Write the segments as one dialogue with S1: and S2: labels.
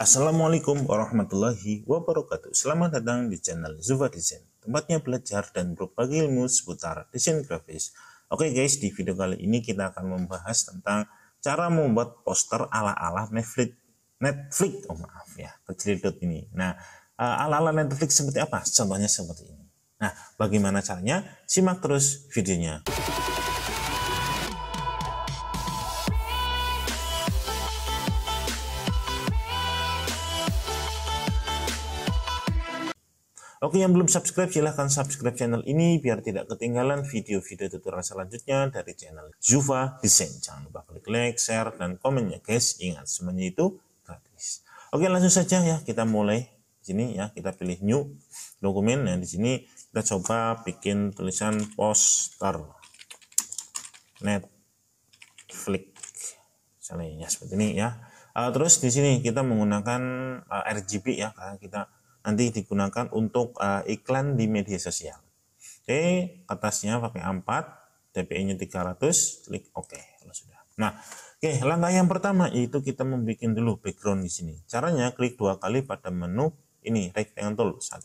S1: Assalamualaikum warahmatullahi wabarakatuh. Selamat datang di channel Zufa Design, tempatnya belajar dan berbagi ilmu seputar desain grafis. Oke guys, di video kali ini kita akan membahas tentang cara membuat poster ala-ala Netflix. Netflix, oh maaf ya, kecilidot ini. Nah, eh, ala-ala Netflix seperti apa? Contohnya seperti ini. Nah, bagaimana caranya? Simak terus videonya. Oke yang belum subscribe silahkan subscribe channel ini biar tidak ketinggalan video-video tutorial selanjutnya dari channel Zufa Design. Jangan lupa klik like, share, dan komennya guys. Ingat semuanya itu gratis. Oke langsung saja ya kita mulai di sini ya kita pilih new dokumen Nah di sini kita coba bikin tulisan poster Netflix misalnya ya seperti ini ya uh, terus di sini kita menggunakan uh, eh, RGB ya karena kita nanti digunakan untuk uh, iklan di media sosial. Oke, atasnya pakai 4, DPI-nya 300, klik OK. Kalau sudah. Nah, oke, langkah yang pertama yaitu kita membuat dulu background di sini. Caranya klik dua kali pada menu ini rectangle tool 1 2.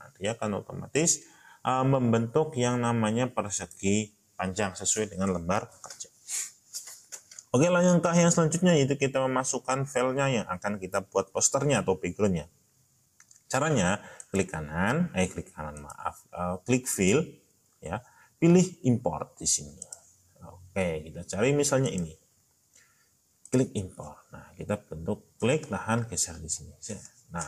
S1: Nah, dia akan otomatis uh, membentuk yang namanya persegi panjang sesuai dengan lembar kerja. Oke, langkah yang selanjutnya yaitu kita memasukkan filenya yang akan kita buat posternya atau backgroundnya. Caranya klik kanan, eh klik kanan maaf, uh, klik fill ya, pilih import di sini. Oke, kita cari misalnya ini. Klik import. Nah, kita bentuk klik tahan geser di sini. Nah,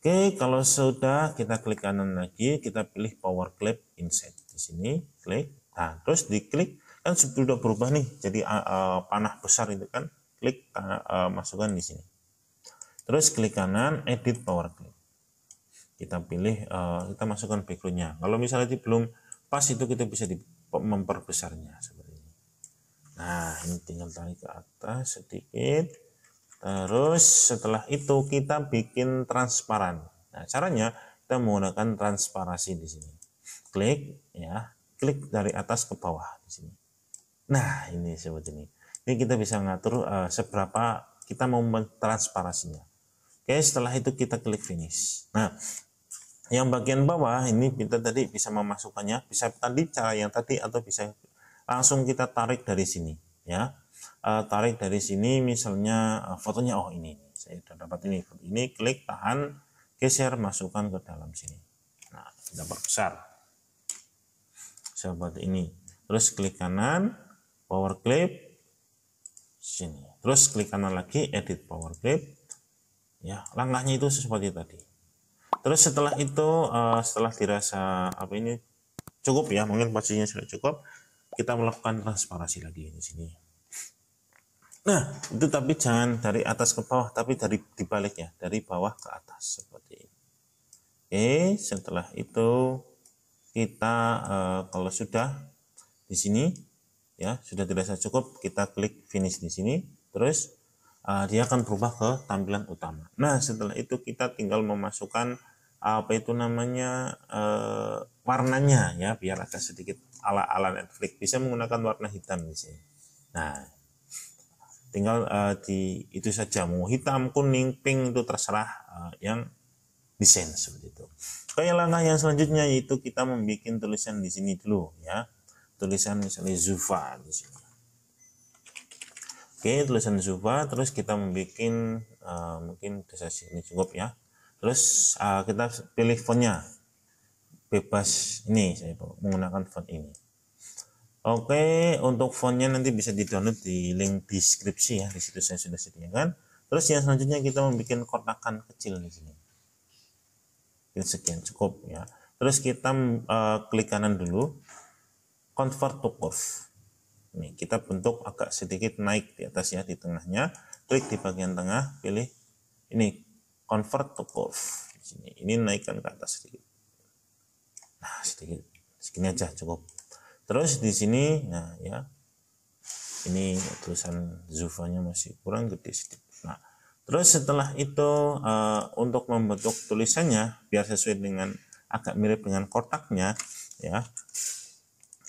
S1: oke kalau sudah kita klik kanan lagi, kita pilih power clip insert di sini, klik. Nah, terus diklik kan sudah berubah nih jadi uh, panah besar itu kan klik uh, uh, masukkan di sini terus klik kanan edit power clip kita pilih uh, kita masukkan backgroundnya kalau misalnya itu belum pas itu kita bisa di, memperbesarnya seperti ini nah ini tinggal tarik ke atas sedikit terus setelah itu kita bikin transparan nah caranya kita menggunakan transparasi di sini klik ya klik dari atas ke bawah di sini nah ini seperti ini ini kita bisa ngatur uh, seberapa kita mau transparasinya Oke, setelah itu kita klik finish. Nah, yang bagian bawah ini kita tadi bisa memasukkannya bisa tadi cara yang tadi atau bisa langsung kita tarik dari sini ya uh, tarik dari sini misalnya uh, fotonya oh ini saya sudah dapat ini ini klik tahan geser masukkan ke dalam sini nah kita perbesar seperti ini terus klik kanan power clip sini terus klik kanan lagi edit power clip ya langkahnya itu seperti tadi terus setelah itu uh, setelah dirasa apa ini cukup ya mungkin pastinya sudah cukup kita melakukan transparasi lagi di sini nah itu tapi jangan dari atas ke bawah tapi dari dibaliknya dari bawah ke atas seperti ini oke setelah itu kita uh, kalau sudah di sini ya sudah dirasa cukup kita klik finish di sini terus uh, dia akan berubah ke tampilan utama nah setelah itu kita tinggal memasukkan apa itu namanya uh, warnanya ya biar agak sedikit ala ala Netflix bisa menggunakan warna hitam di sini nah tinggal uh, di itu saja mau hitam kuning pink itu terserah uh, yang desain seperti itu kayak langkah yang selanjutnya yaitu kita membuat tulisan di sini dulu ya tulisan misalnya Zufa di sini oke tulisan Zufa terus kita membuat uh, mungkin desa sini cukup ya terus uh, kita pilih fontnya bebas ini saya menggunakan font ini Oke, untuk fontnya nanti bisa di-download di link deskripsi ya, di situ saya sudah sediakan. Terus yang selanjutnya kita membuat kotakan kecil di sini. kita sekian cukup ya. Terus kita uh, klik kanan dulu, convert to curve. Nih, kita bentuk agak sedikit naik di atas ya, di tengahnya. Klik di bagian tengah, pilih ini convert to curve di sini ini naikkan ke atas sedikit nah sedikit segini aja cukup terus di sini nah ya ini tulisan zufanya masih kurang gede sedikit nah terus setelah itu uh, untuk membentuk tulisannya biar sesuai dengan agak mirip dengan kotaknya ya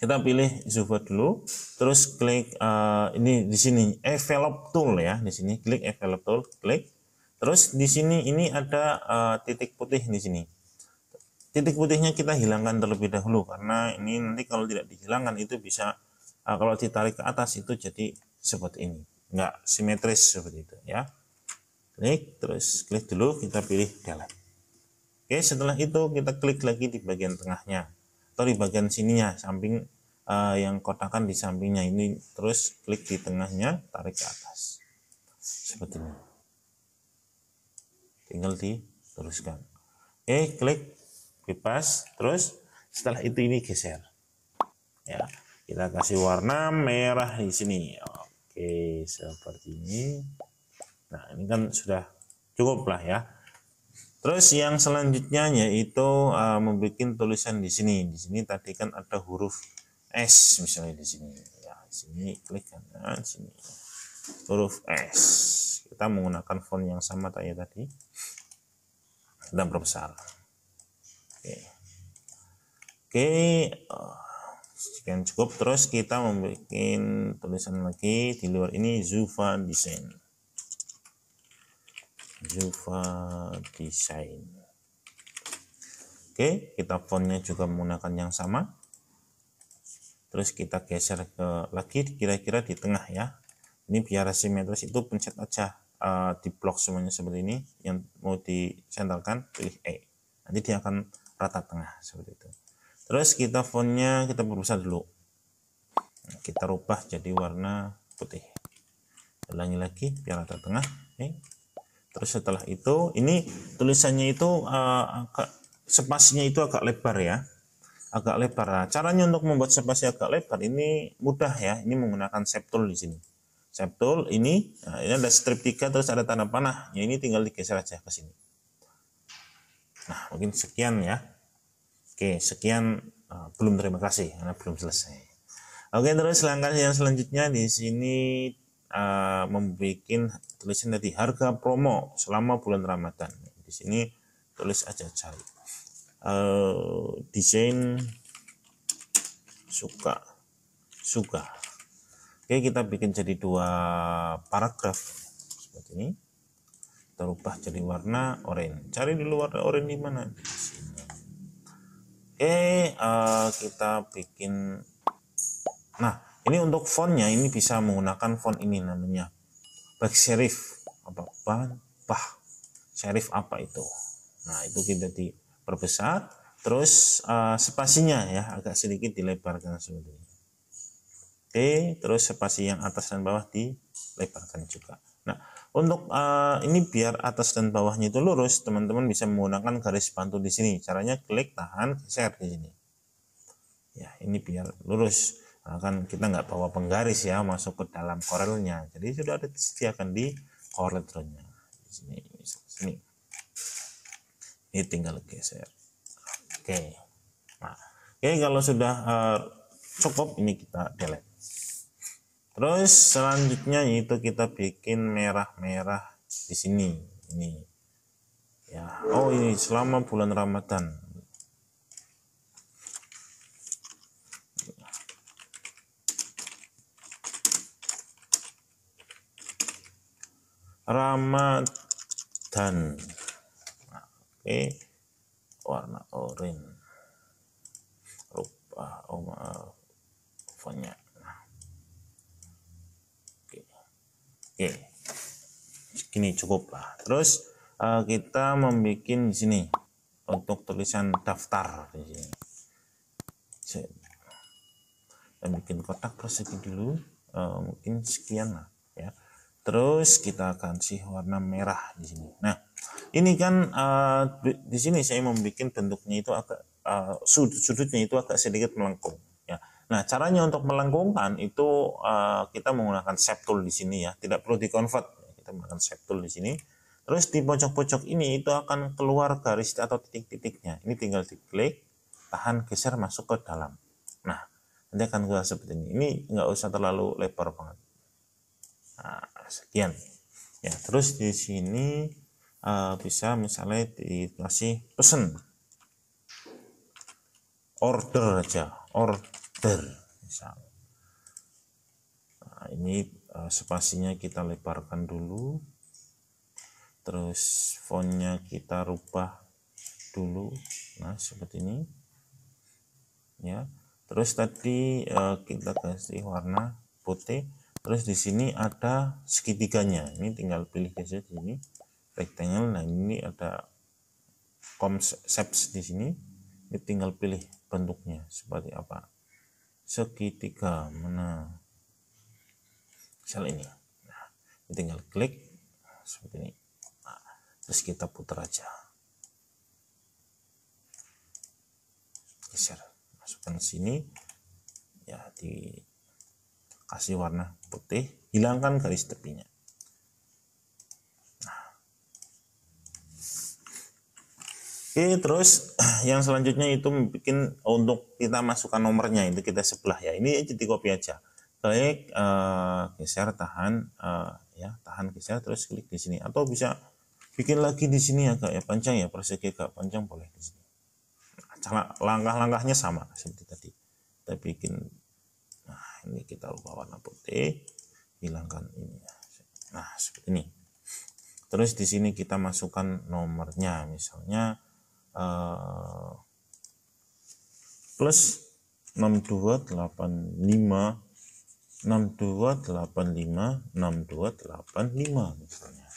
S1: kita pilih zufa dulu terus klik uh, ini di sini envelope tool ya di sini klik envelope tool klik Terus di sini ini ada uh, titik putih di sini. Titik putihnya kita hilangkan terlebih dahulu karena ini nanti kalau tidak dihilangkan itu bisa uh, kalau ditarik ke atas itu jadi seperti ini. Enggak simetris seperti itu ya. Klik terus klik dulu kita pilih delete. Oke, setelah itu kita klik lagi di bagian tengahnya atau di bagian sininya samping uh, yang kotakan di sampingnya ini terus klik di tengahnya tarik ke atas. Seperti ini tinggal di diteruskan oke eh, klik bebas terus setelah itu ini geser ya kita kasih warna merah di sini oke seperti ini nah ini kan sudah cukup lah ya Terus yang selanjutnya yaitu uh, membuat tulisan di sini. Di sini tadi kan ada huruf S misalnya di sini. Ya, di sini klik kanan sini. Huruf S kita menggunakan font yang sama tanya tadi dan berbesar oke oke eh, sekian cukup terus kita membuat tulisan lagi di luar ini Zufa Design Zufa Design oke kita fontnya juga menggunakan yang sama terus kita geser ke lagi kira-kira di tengah ya ini biar simetris itu pencet aja uh, di blok semuanya seperti ini yang mau dicentalkan pilih E nanti dia akan rata tengah seperti itu terus kita fontnya kita berusaha dulu nah, kita rubah jadi warna putih ulangi lagi biar rata tengah Oke. terus setelah itu ini tulisannya itu uh, agak spasinya itu agak lebar ya agak lebar nah, caranya untuk membuat spasi agak lebar ini mudah ya ini menggunakan septul di sini septul ini nah ini ada strip tiga terus ada tanda panah ya ini tinggal digeser aja ke sini nah mungkin sekian ya oke sekian uh, belum terima kasih karena belum selesai oke terus langkah yang selanjutnya di sini uh, membuat tulisan tadi harga promo selama bulan ramadan di sini tulis aja cari uh, desain suka suka oke kita bikin jadi dua paragraf seperti ini Terubah jadi warna orange. cari di luar orange di mana di sini oke uh, kita bikin nah ini untuk fontnya ini bisa menggunakan font ini namanya black serif apa bah, bah serif apa itu nah itu kita diperbesar terus uh, spasinya ya agak sedikit dilebarkan seperti ini Oke, terus spasi yang atas dan bawah dilebarkan juga. Nah, untuk uh, ini biar atas dan bawahnya itu lurus, teman-teman bisa menggunakan garis bantu di sini. Caranya klik, tahan, share di sini. Ya, ini biar lurus. Nah, kan kita nggak bawa penggaris ya masuk ke dalam korelnya. Jadi sudah ada disediakan di koretronnya. Di sini, di sini. Ini tinggal geser. Oke. Nah, oke kalau sudah uh, cukup ini kita delete terus selanjutnya itu kita bikin merah-merah di sini ini ya oh ini selama bulan Ramadan Ramadan nah, oke okay. warna oranye rupa oh maaf fontnya Oke. ini cukup lah. Terus uh, kita membuat di sini untuk tulisan daftar di sini. Kita bikin kotak persegi dulu. Uh, mungkin sekian lah ya. Terus kita akan sih warna merah di sini. Nah, ini kan uh, di sini saya membuat bentuknya itu agak uh, sudut-sudutnya itu agak sedikit melengkung. Nah, caranya untuk melengkungkan itu uh, kita menggunakan shape tool di sini ya, tidak perlu di convert. Kita menggunakan shape tool di sini. Terus di pojok-pojok ini itu akan keluar garis atau titik-titiknya. Ini tinggal diklik, tahan geser masuk ke dalam. Nah, nanti akan keluar seperti ini. Ini nggak usah terlalu lebar banget. Nah, sekian. Ya, terus di sini uh, bisa misalnya dikasih pesen order aja order meter misal nah, ini uh, spasinya kita lebarkan dulu terus fontnya kita rubah dulu nah seperti ini ya terus tadi uh, kita kasih warna putih terus di sini ada segitiganya ini tinggal pilih saja di sini rectangle nah ini ada com shapes di sini ini tinggal pilih bentuknya seperti apa segitiga mana sel ini nah, tinggal klik seperti ini nah, terus kita putar aja geser masukkan sini ya di kasih warna putih hilangkan garis tepinya Oke, terus yang selanjutnya itu bikin untuk kita masukkan nomornya itu kita sebelah ya. Ini jadi copy aja. Klik uh, geser tahan uh, ya, tahan geser terus klik di sini atau bisa bikin lagi di sini agak ya panjang ya persegi agak panjang boleh di sini. langkah-langkahnya sama seperti tadi. Kita bikin nah ini kita ubah warna putih, hilangkan ini ya. Nah, seperti ini. Terus di sini kita masukkan nomornya misalnya Eh, plus 6285 6285 6285 misalnya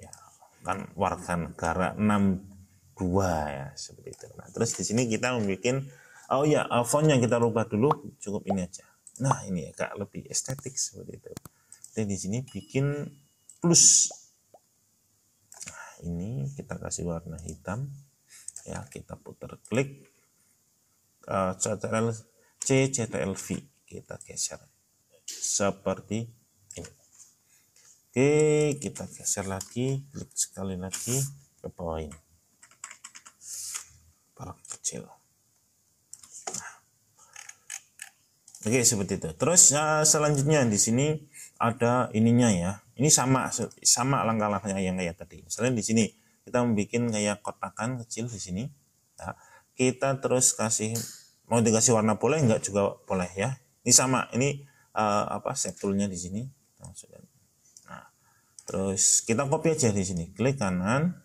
S1: ya kan warga negara 62 ya seperti itu nah terus di sini kita membuat oh ya eh, font yang kita rubah dulu cukup ini aja nah ini agak ya, lebih estetik seperti itu jadi di sini bikin plus ini kita kasih warna hitam ya kita putar klik CTRL eh, C CTRL V kita geser seperti ini oke kita geser lagi klik sekali lagi ke bawah ini barang kecil nah. oke seperti itu terus ya, selanjutnya di sini ada ininya ya ini sama sama langkah-langkahnya yang kayak tadi. Misalnya di sini kita membuat kayak kotakan kecil di sini. Nah, kita terus kasih mau dikasih warna boleh nggak juga boleh ya. Ini sama ini uh, apa setulnya di sini. Nah, terus kita copy aja di sini. Klik kanan,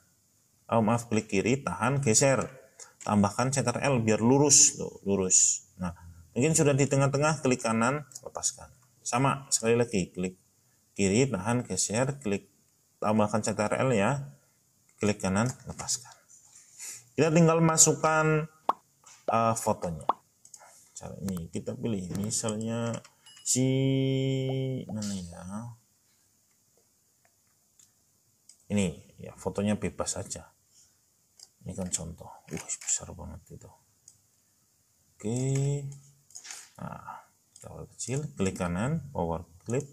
S1: oh, maaf klik kiri, tahan, geser, tambahkan center L biar lurus tuh lurus. Nah mungkin sudah di tengah-tengah klik kanan lepaskan. Sama sekali lagi klik kiri tahan geser klik tambahkan CTRL ya klik kanan lepaskan kita tinggal masukkan uh, fotonya cara ini kita pilih misalnya si mana ya ini ya fotonya bebas saja ini kan contoh wah besar banget itu oke nah kalau kecil klik kanan power clip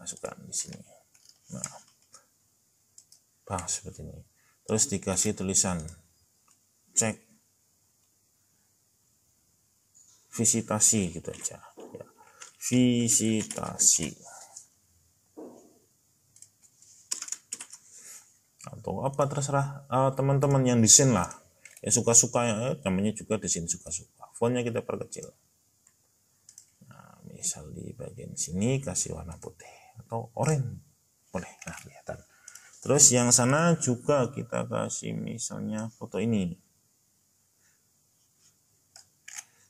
S1: masukkan di sini nah bah seperti ini terus dikasih tulisan cek visitasi gitu aja ya. visitasi atau nah, apa terserah eh, teman-teman uh, di sini yang desain lah ya suka-suka ya eh, namanya juga desain suka-suka fontnya kita perkecil nah misal di bagian sini kasih warna putih atau orange boleh nah kelihatan terus yang sana juga kita kasih misalnya foto ini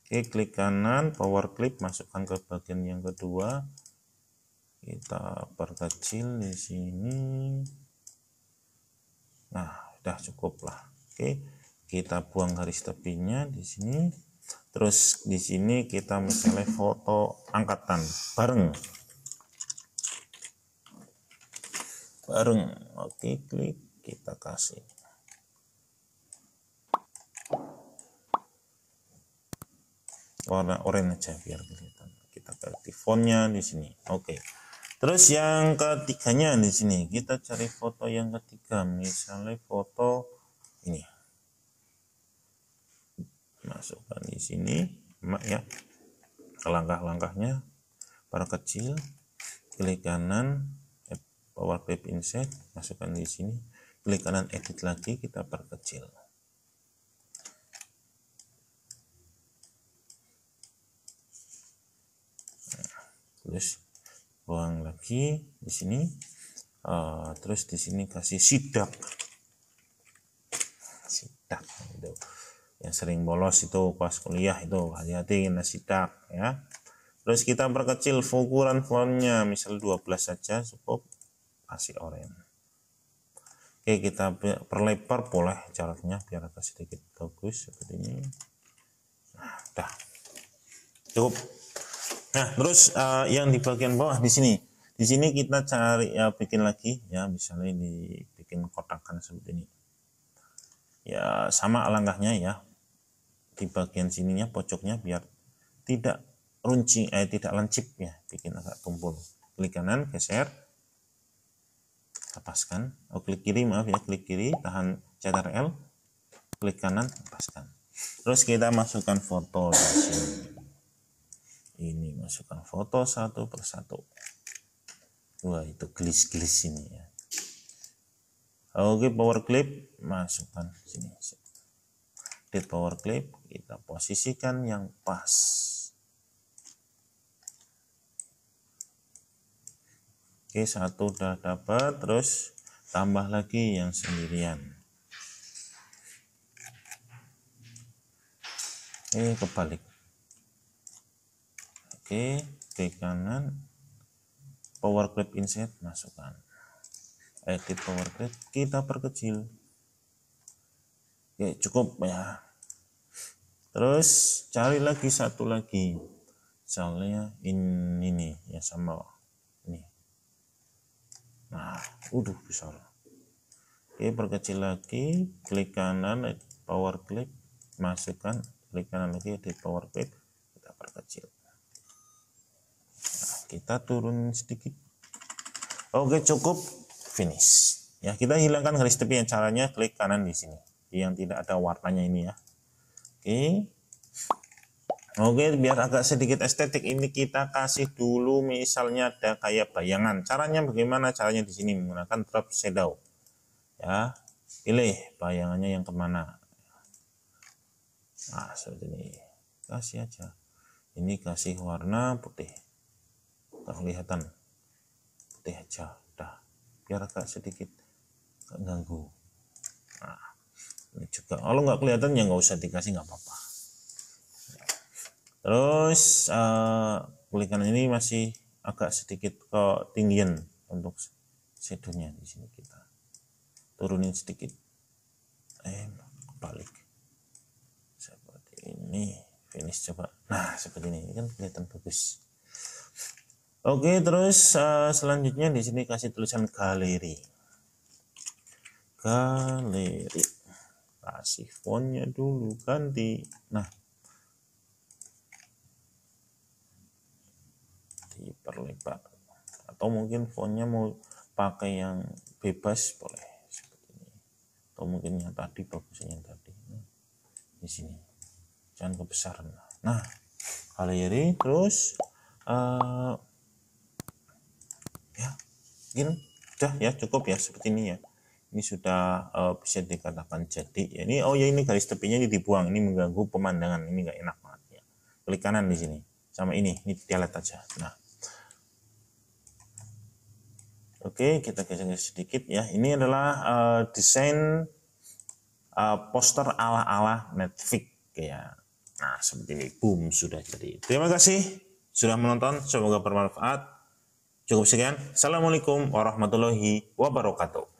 S1: oke klik kanan power clip masukkan ke bagian yang kedua kita perkecil di sini nah udah cukup lah oke kita buang garis tepinya di sini terus di sini kita misalnya foto angkatan bareng bareng oke klik kita kasih warna orange aja biar kelihatan kita ganti fontnya di sini oke terus yang ketiganya di sini kita cari foto yang ketiga misalnya foto ini masukkan di sini Mak ya langkah-langkahnya kecil klik kanan power clip insert masukkan di sini klik kanan edit lagi kita perkecil nah, terus buang lagi di sini uh, terus di sini kasih sidak sidak itu yang sering bolos itu pas kuliah itu hati-hati kena sidak ya terus kita perkecil ukuran fontnya misal 12 saja cukup kasih oranye oke kita perlebar boleh jaraknya biar agak sedikit bagus seperti ini nah dah cukup nah terus uh, yang di bagian bawah di sini di sini kita cari ya bikin lagi ya misalnya dibikin kotakan seperti ini ya sama langkahnya ya di bagian sininya pojoknya biar tidak runcing eh tidak lancip ya bikin agak tumpul klik kanan geser lepaskan oh klik kiri maaf ya klik kiri tahan CTRL klik kanan lepaskan terus kita masukkan foto di sini ini masukkan foto satu persatu wah itu glis glis ini ya oke power clip masukkan sini Di power clip kita posisikan yang pas Oke, satu udah dapat, terus tambah lagi yang sendirian. Eh, kebalik. Oke, klik kanan. Power clip insert masukkan. Edit eh, power clip kita perkecil. Oke, cukup ya. Terus cari lagi satu lagi. soalnya ini nih ya sama nah udah bisa oke perkecil lagi klik kanan power clip masukkan klik kanan lagi edit power clip kita perkecil nah, kita turun sedikit oke cukup finish ya kita hilangkan garis tepi yang caranya klik kanan di sini yang tidak ada warnanya ini ya oke Oke, biar agak sedikit estetik ini kita kasih dulu misalnya ada kayak bayangan. Caranya bagaimana? Caranya di sini menggunakan drop shadow. Ya, pilih bayangannya yang kemana. Nah, seperti ini. Kasih aja. Ini kasih warna putih. kelihatan. Putih aja. Udah. Biar agak sedikit ganggu. Nah, ini juga. Kalau nggak kelihatan ya nggak usah dikasih nggak apa-apa terus uh, eh, kulit ini masih agak sedikit tinggian untuk sedunya di sini kita turunin sedikit eh balik seperti ini finish coba nah seperti ini, ini kan kelihatan bagus oke terus uh, selanjutnya di sini kasih tulisan galeri galeri kasih fontnya dulu ganti nah atau mungkin fontnya mau pakai yang bebas boleh seperti ini atau mungkin yang tadi bagusnya yang tadi nah, di sini jangan kebesaran nah kalau ini terus uh, ya mungkin sudah ya cukup ya seperti ini ya ini sudah uh, bisa dikatakan jadi ya, ini oh ya ini garis tepinya ini dibuang ini mengganggu pemandangan ini nggak enak banget ya klik kanan di sini sama ini ini dialet aja nah Oke, kita geser-geser sedikit ya. Ini adalah uh, desain uh, poster ala-ala Netflix ya. Nah, seperti ini. Boom, sudah jadi. Terima kasih sudah menonton. Semoga bermanfaat. Cukup sekian. Assalamualaikum warahmatullahi wabarakatuh.